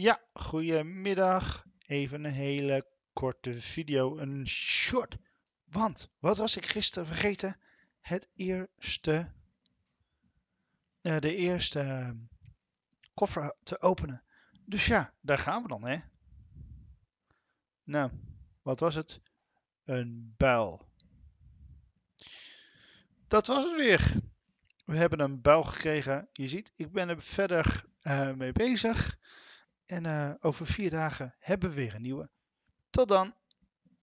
Ja, goedemiddag. Even een hele korte video, een short. Want wat was ik gisteren vergeten? Het eerste, eh, de eerste ehm, koffer te openen. Dus ja, daar gaan we dan, hè? Nou, wat was het? Een bel. Dat was het weer. We hebben een bel gekregen. Je ziet, ik ben er verder eh, mee bezig. En eh, over vier dagen hebben we weer een nieuwe. Tot dan!